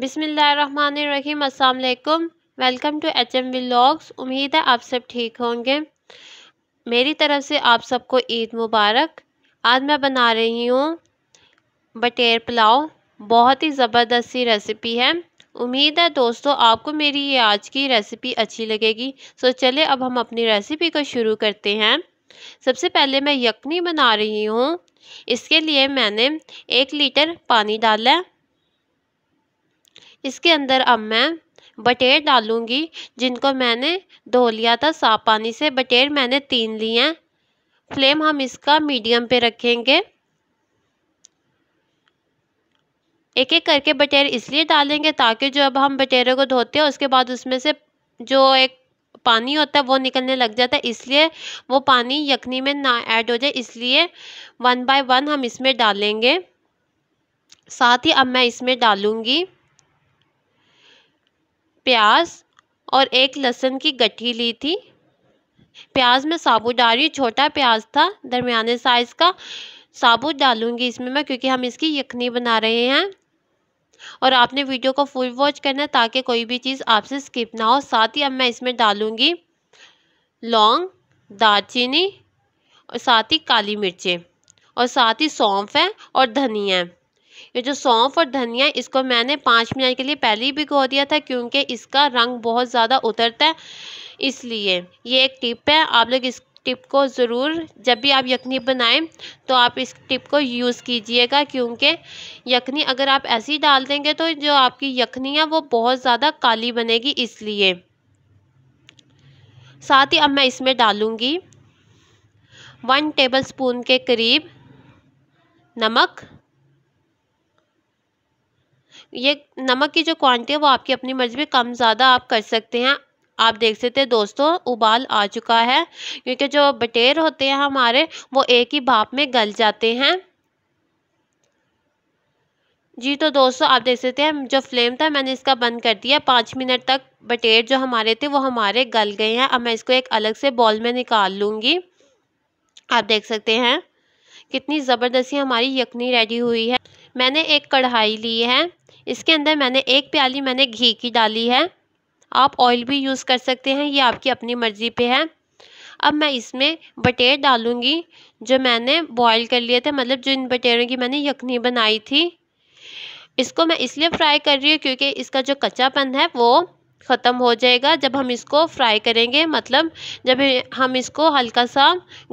बिसमीम् अल्लाम welcome to H M vlogs उम्मीद है आप सब ठीक होंगे मेरी तरफ़ से आप सबको ईद मुबारक आज मैं बना रही हूँ बटेर पुलाव बहुत ही ज़बरदस्त सी रेसिपी है उम्मीद है दोस्तों आपको मेरी ये आज की रेसिपी अच्छी लगेगी सो चले अब हम अपनी रेसिपी को शुरू करते हैं सबसे पहले मैं यखनी बना रही हूँ इसके लिए मैंने एक लीटर पानी डाला है इसके अंदर अब मैं बटेर डालूँगी जिनको मैंने धो लिया था साफ पानी से बटेर मैंने तीन लिए हैं फ्लेम हम इसका मीडियम पे रखेंगे एक एक करके बटेर इसलिए डालेंगे ताकि जो अब हम बटेरों को धोते हैं उसके बाद उसमें से जो एक पानी होता है वो निकलने लग जाता है इसलिए वो पानी यखनी में ना ऐड हो जाए इसलिए वन बाय वन हम इसमें डालेंगे साथ ही अब मैं इसमें डालूँगी प्याज और एक लहसुन की गठी ली थी प्याज में साबुत डाल रही छोटा प्याज था दरमियाने साइज़ का साबुत डालूंगी इसमें मैं क्योंकि हम इसकी यखनी बना रहे हैं और आपने वीडियो को फुल वॉच करना ताकि कोई भी चीज़ आपसे स्किप ना हो साथ ही अब मैं इसमें डालूंगी लौंग दालचीनी और साथ ही काली मिर्चें और साथ ही सौंफ है और धनिया है ये जो सौंफ और धनिया इसको मैंने पाँच मिनट के लिए पहले ही भिगो दिया था क्योंकि इसका रंग बहुत ज़्यादा उतरता है इसलिए ये एक टिप है आप लोग इस टिप को ज़रूर जब भी आप यखनी बनाएं तो आप इस टिप को यूज़ कीजिएगा क्योंकि यखनी अगर आप ऐसी डाल देंगे तो जो आपकी यखनी है वो बहुत ज़्यादा काली बनेगी इसलिए साथ ही अब मैं इसमें डालूँगी वन टेबल स्पून के करीब नमक ये नमक की जो क्वांटिटी है वो आपकी अपनी मर्ज़ी में कम ज़्यादा आप कर सकते हैं आप देख सकते हैं दोस्तों उबाल आ चुका है क्योंकि जो बटेर होते हैं हमारे वो एक ही भाप में गल जाते हैं जी तो दोस्तों आप देख सकते हैं जो फ्लेम था मैंने इसका बंद कर दिया पाँच मिनट तक बटेर जो हमारे थे वो हमारे गल गए हैं अब मैं इसको एक अलग से बॉल में निकाल लूँगी आप देख सकते हैं कितनी ज़बरदस्ती हमारी यखनी रेडी हुई है मैंने एक कढ़ाई ली है इसके अंदर मैंने एक प्याली मैंने घी की डाली है आप ऑयल भी यूज़ कर सकते हैं ये आपकी अपनी मर्ज़ी पे है अब मैं इसमें बटेर डालूँगी जो मैंने बॉईल कर लिए थे मतलब जो इन बटेरों की मैंने यखनी बनाई थी इसको मैं इसलिए फ्राई कर रही हूँ क्योंकि इसका जो कच्चापन है वो ख़त्म हो जाएगा जब हम इसको फ्राई करेंगे मतलब जब हम इसको हल्का सा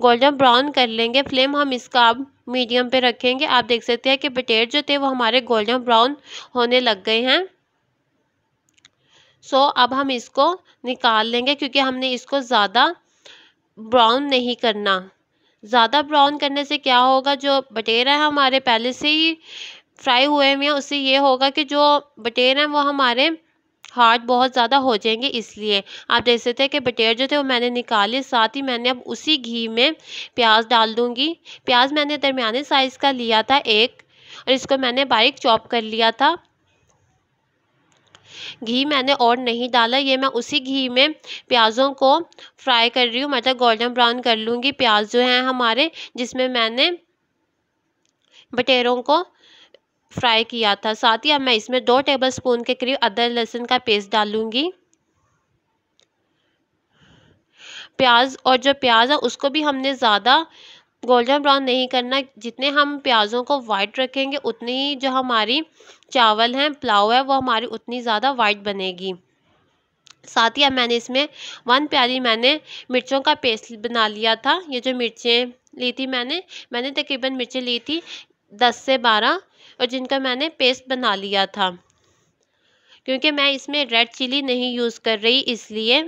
गोल्डन ब्राउन कर लेंगे फ्लेम हम इसका अब मीडियम पे रखेंगे आप देख सकते हैं कि पटेट जो थे वो हमारे गोल्डन ब्राउन होने लग गए हैं सो अब हम इसको निकाल लेंगे क्योंकि हमने इसको ज़्यादा ब्राउन नहीं करना ज़्यादा ब्राउन करने से क्या होगा जो बटेरा है हमारे पहले से ही फ्राई हुए हुए हैं उससे ये होगा कि जो बटेर हैं वो हमारे हार्ड बहुत ज़्यादा हो जाएंगे इसलिए आप देख सकते हैं कि बटेर जो थे वो मैंने निकाले साथ ही मैंने अब उसी घी में प्याज डाल दूँगी प्याज मैंने दरमियाने साइज़ का लिया था एक और इसको मैंने बारीक चॉप कर लिया था घी मैंने और नहीं डाला ये मैं उसी घी में प्याज़ों को फ्राई कर रही हूँ मतलब गोल्डन ब्राउन कर लूँगी प्याज जो हैं हमारे जिसमें मैंने बटेरों को फ्राई किया था साथ ही अब मैं इसमें दो टेबलस्पून के करीब अदरक लहसुन का पेस्ट डालूंगी प्याज और जो प्याज है उसको भी हमने ज़्यादा गोल्डन ब्राउन नहीं करना जितने हम प्याज़ों को वाइट रखेंगे उतनी ही जो हमारी चावल हैं पुलाव है वो हमारी उतनी ज़्यादा वाइट बनेगी साथ ही अब मैंने इसमें वन प्याली मैंने मिर्चों का पेस्ट बना लिया था ये जो मिर्चें ली थी मैंने मैंने तकरीबन मिर्चें ली थी दस से बारह और जिनका मैंने पेस्ट बना लिया था क्योंकि मैं इसमें रेड चिली नहीं यूज़ कर रही इसलिए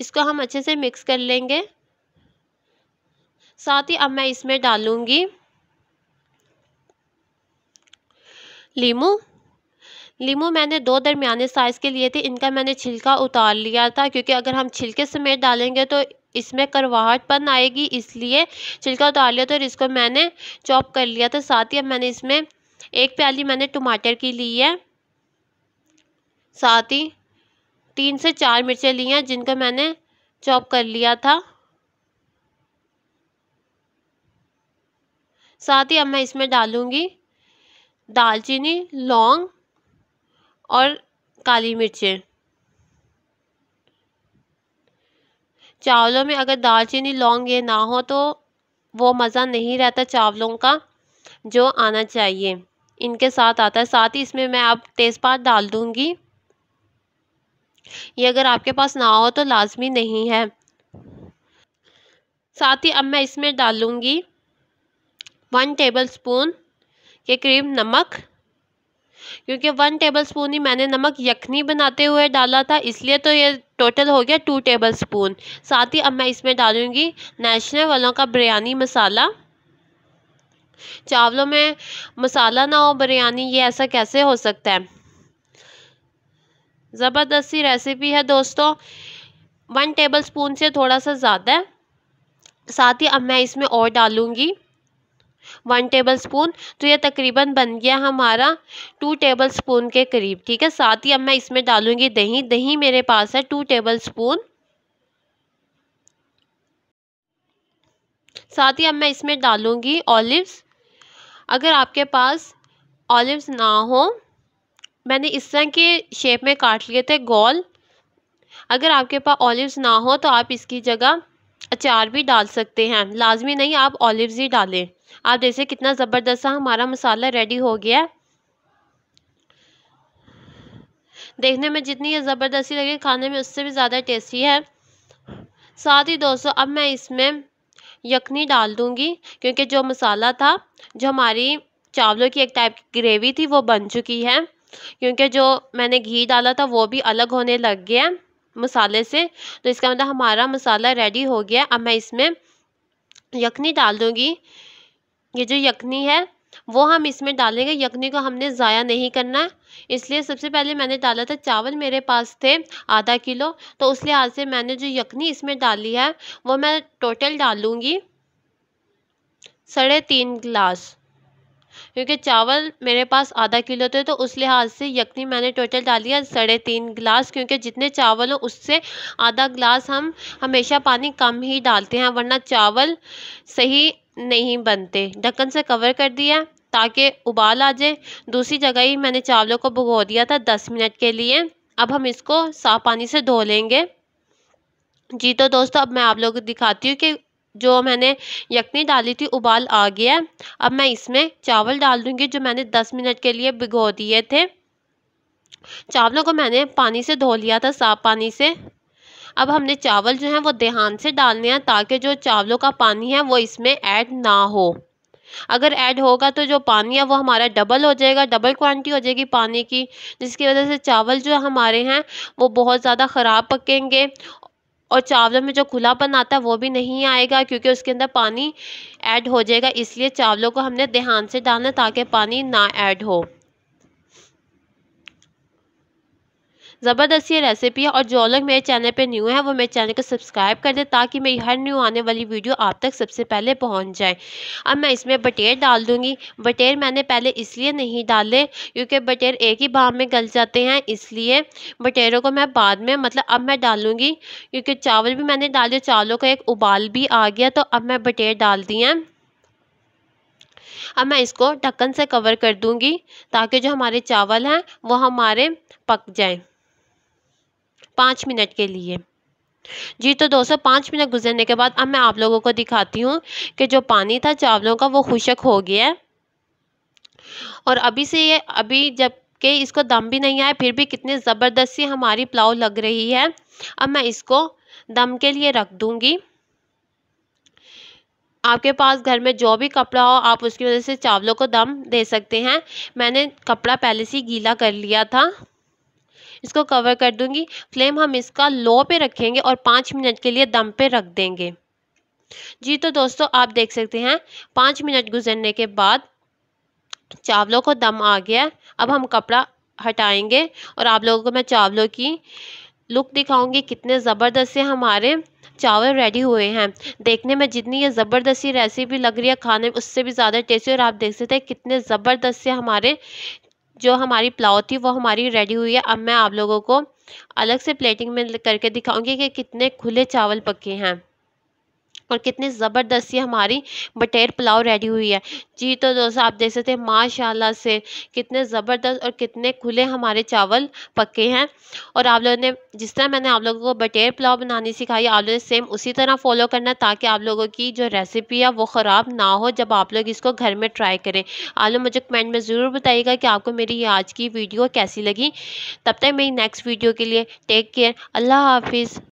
इसको हम अच्छे से मिक्स कर लेंगे साथ ही अब मैं इसमें डालूँगी लीमू लीमू मैंने दो दरमिया साइज़ के लिए थे इनका मैंने छिलका उतार लिया था क्योंकि अगर हम छिलके समेत डालेंगे तो इसमें करवाहटपन आएगी इसलिए छिलका उतार लिया तो और इसको मैंने चॉप कर लिया था साथ ही अब मैंने इसमें एक प्याली मैंने टमाटर की ली है साथ ही तीन से चार मिर्चें ली हैं जिनको मैंने चॉप कर लिया था साथ ही अब मैं इसमें डालूँगी दालचीनी लौंग और काली मिर्चें चावलों में अगर दालचीनी लौंग ये ना हो तो वो मज़ा नहीं रहता चावलों का जो आना चाहिए इनके साथ आता है साथ ही इसमें मैं अब तेज़पात डाल दूँगी ये अगर आपके पास ना हो तो लाजमी नहीं है साथ ही अब मैं इसमें डालूँगी वन टेबल स्पून के करीब नमक क्योंकि वन टेबल स्पून ही मैंने नमक यखनी बनाते हुए डाला था इसलिए तो ये टोटल हो गया टू टेबल स्पून साथ ही अब मैं इसमें डालूँगी नेशनल वालों का बिरयानी मसाला चावलों में मसाला ना हो बिरयानी ये ऐसा कैसे हो सकता है जबरदस्ती रेसिपी है दोस्तों वन टेबल स्पून से थोड़ा सा ज़्यादा है साथ ही अब मैं इसमें और डालूँगी वन टेबल स्पून तो ये तकरीबन बन गया हमारा टू टेबल स्पून के करीब ठीक है साथ ही अब मैं इसमें डालूंगी दही दही मेरे पास है टू टेबल स्पून साथ ही अब मैं इसमें डालूंगी ऑलिव्स अगर आपके पास ऑलिव्स ना हो मैंने इस तरह के शेप में काट लिए थे गोल अगर आपके पास ऑलिव्स ना हो तो आप इसकी जगह अचार भी डाल सकते हैं लाजमी नहीं आप ऑलिव ही डालें आप जैसे कितना ज़बरदस्त सा हमारा मसाला रेडी हो गया देखने में जितनी ये ज़बरदस्ती लगे खाने में उससे भी ज़्यादा टेस्टी है साथ ही दोस्तों अब मैं इसमें यखनी डाल दूँगी क्योंकि जो मसाला था जो हमारी चावलों की एक टाइप की ग्रेवी थी वो बन चुकी है क्योंकि जो मैंने घी डाला था वो भी अलग होने लग गया है मसाले से तो इसका मतलब हमारा मसाला रेडी हो गया अब मैं इसमें यखनी डाल दूँगी ये जो यखनी है वो हम इसमें डालेंगे यखनी को हमने ज़ाया नहीं करना इसलिए सबसे पहले मैंने डाला था चावल मेरे पास थे आधा किलो तो उस लिहाज से मैंने जो यखनी इसमें डाली है वो मैं टोटल डालूँगी साढ़े तीन गिलास क्योंकि चावल मेरे पास आधा किलो थे तो उस लिहाज से यखनी मैंने टोटल डालिया साढ़े तीन गिलास क्योंकि जितने चावल हो उससे आधा गिलास हम हमेशा पानी कम ही डालते हैं वरना चावल सही नहीं बनते ढक्कन से कवर कर दिया ताकि उबाल आ जाए दूसरी जगह ही मैंने चावलों को भुगो दिया था दस मिनट के लिए अब हम इसको साफ पानी से धो लेंगे जी तो दोस्तों अब मैं आप लोग को दिखाती हूँ कि जो मैंने यखनी डाली थी उबाल आ गया अब मैं इसमें चावल डाल दूँगी जो मैंने दस मिनट के लिए भिगो दिए थे चावलों को मैंने पानी से धो लिया था साफ पानी से अब हमने चावल जो हैं वो ध्यान से डालने हैं ताकि जो चावलों का पानी है वो इसमें ऐड ना हो अगर ऐड होगा तो जो पानी है वो हमारा डबल हो जाएगा डबल क्वांटिटी हो जाएगी पानी की जिसकी वजह से चावल जो हमारे हैं वो बहुत ज़्यादा ख़राब पकेंगे और चावलों में जो खुलापन आता है वो भी नहीं आएगा क्योंकि उसके अंदर पानी ऐड हो जाएगा इसलिए चावलों को हमने ध्यान से डालना ताकि पानी ना ऐड हो ज़बरदस्त ये रेसिपी है और जो लोग मेरे चैनल पर न्यू है वो मेरे चैनल को सब्सक्राइब कर दें ताकि मेरी हर न्यू आने वाली वीडियो आप तक सबसे पहले पहुँच जाए अब मैं इसमें बटेर डाल दूँगी बटेर मैंने पहले इसलिए नहीं डाले क्योंकि बटेर एक ही भाव में गल जाते हैं इसलिए बटेरों को मैं बाद में मतलब अब मैं डालूँगी क्योंकि चावल भी मैंने डाले चावलों का एक उबाल भी आ गया तो अब मैं बटेर डाल हैं अब मैं इसको ढक्कन से कवर कर दूंगी ताकि जो हमारे चावल हैं वो हमारे पक जाएं पाँच मिनट के लिए जी तो दोस्तों पाँच मिनट गुजरने के बाद अब मैं आप लोगों को दिखाती हूँ कि जो पानी था चावलों का वो खुशक हो गया है और अभी से ये अभी जब इसको दम भी नहीं आया फिर भी कितने ज़बरदस्ती हमारी पुलाव लग रही है अब मैं इसको दम के लिए रख दूँगी आपके पास घर में जो भी कपड़ा हो आप उसकी वजह से चावलों को दम दे सकते हैं मैंने कपड़ा पहले से गीला कर लिया था इसको कवर कर दूंगी फ्लेम हम इसका लो पे रखेंगे और पाँच मिनट के लिए दम पे रख देंगे जी तो दोस्तों आप देख सकते हैं पाँच मिनट गुजरने के बाद चावलों को दम आ गया अब हम कपड़ा हटाएंगे और आप लोगों को मैं चावलों की लुक दिखाऊंगी कितने ज़बरदस्त से हमारे चावल रेडी हुए हैं देखने में जितनी ये ज़बरदस्ती रेसिपी लग रही है खाने में उससे भी ज़्यादा टेस्टी और आप देख सकते हैं कितने ज़बरदस्त से हमारे जो हमारी पुलाव थी वो हमारी रेडी हुई है अब मैं आप लोगों को अलग से प्लेटिंग में करके दिखाऊंगी कि कितने खुले चावल पके हैं और कितनी ज़बरदस्त ये हमारी बटेर पुलाव रेडी हुई है जी तो दोस्तों आप देख सकते हैं माशाल्लाह से कितने ज़बरदस्त और कितने खुले हमारे चावल पके हैं और आप लोगों ने जिस तरह मैंने आप लोगों को बटेर पुलाव बनानी सिखाई आप लोगों ने सेम उसी तरह फॉलो करना ताकि आप लोगों की जो रेसिपी है वो ख़राब ना हो जब आप लोग इसको घर में ट्राई करें आप लोग मुझे कमेंट में ज़रूर बताइएगा कि आपको मेरी आज की वीडियो कैसी लगी तब तक मेरी नेक्स्ट वीडियो के लिए टेक केयर अल्लाह हाफिज़